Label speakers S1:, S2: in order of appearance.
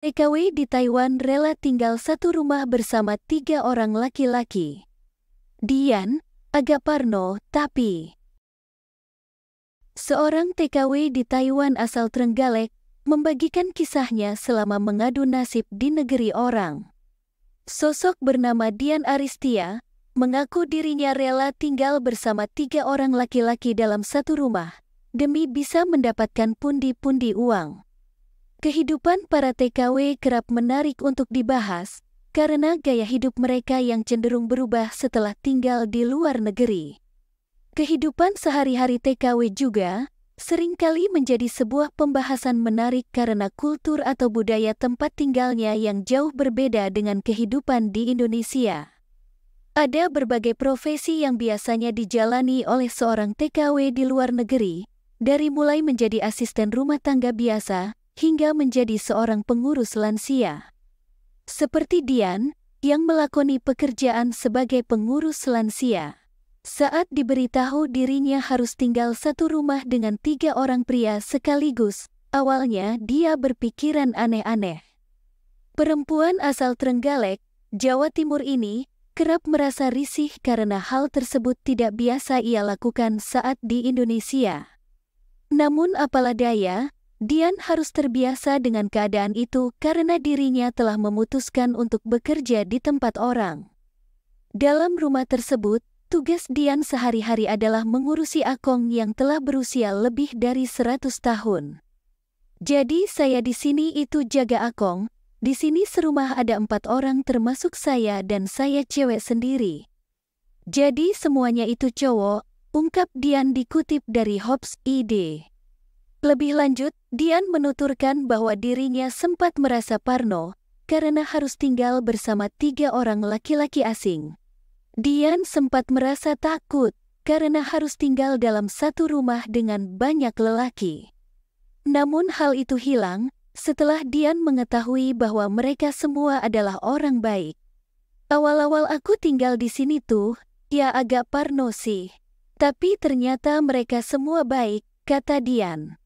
S1: TKW di Taiwan rela tinggal satu rumah bersama tiga orang laki-laki. Dian, agak parno, tapi... Seorang TKW di Taiwan asal Trenggalek membagikan kisahnya selama mengadu nasib di negeri orang. Sosok bernama Dian Aristia mengaku dirinya rela tinggal bersama tiga orang laki-laki dalam satu rumah demi bisa mendapatkan pundi-pundi uang. Kehidupan para TKW kerap menarik untuk dibahas karena gaya hidup mereka yang cenderung berubah setelah tinggal di luar negeri. Kehidupan sehari-hari TKW juga seringkali menjadi sebuah pembahasan menarik karena kultur atau budaya tempat tinggalnya yang jauh berbeda dengan kehidupan di Indonesia. Ada berbagai profesi yang biasanya dijalani oleh seorang TKW di luar negeri, dari mulai menjadi asisten rumah tangga biasa hingga menjadi seorang pengurus lansia. Seperti Dian, yang melakoni pekerjaan sebagai pengurus lansia. Saat diberitahu dirinya harus tinggal satu rumah dengan tiga orang pria sekaligus, awalnya dia berpikiran aneh-aneh. Perempuan asal Trenggalek, Jawa Timur ini, kerap merasa risih karena hal tersebut tidak biasa ia lakukan saat di Indonesia. Namun apalah daya, Dian harus terbiasa dengan keadaan itu karena dirinya telah memutuskan untuk bekerja di tempat orang. Dalam rumah tersebut, tugas Dian sehari-hari adalah mengurusi Akong yang telah berusia lebih dari 100 tahun. Jadi saya di sini itu jaga Akong, di sini serumah ada empat orang termasuk saya dan saya cewek sendiri. Jadi semuanya itu cowok, ungkap Dian dikutip dari Hobbes ID. Lebih lanjut, Dian menuturkan bahwa dirinya sempat merasa parno karena harus tinggal bersama tiga orang laki-laki asing. Dian sempat merasa takut karena harus tinggal dalam satu rumah dengan banyak lelaki. Namun hal itu hilang setelah Dian mengetahui bahwa mereka semua adalah orang baik. Awal-awal aku tinggal di sini tuh, ya agak parno sih. Tapi ternyata mereka semua baik, kata Dian.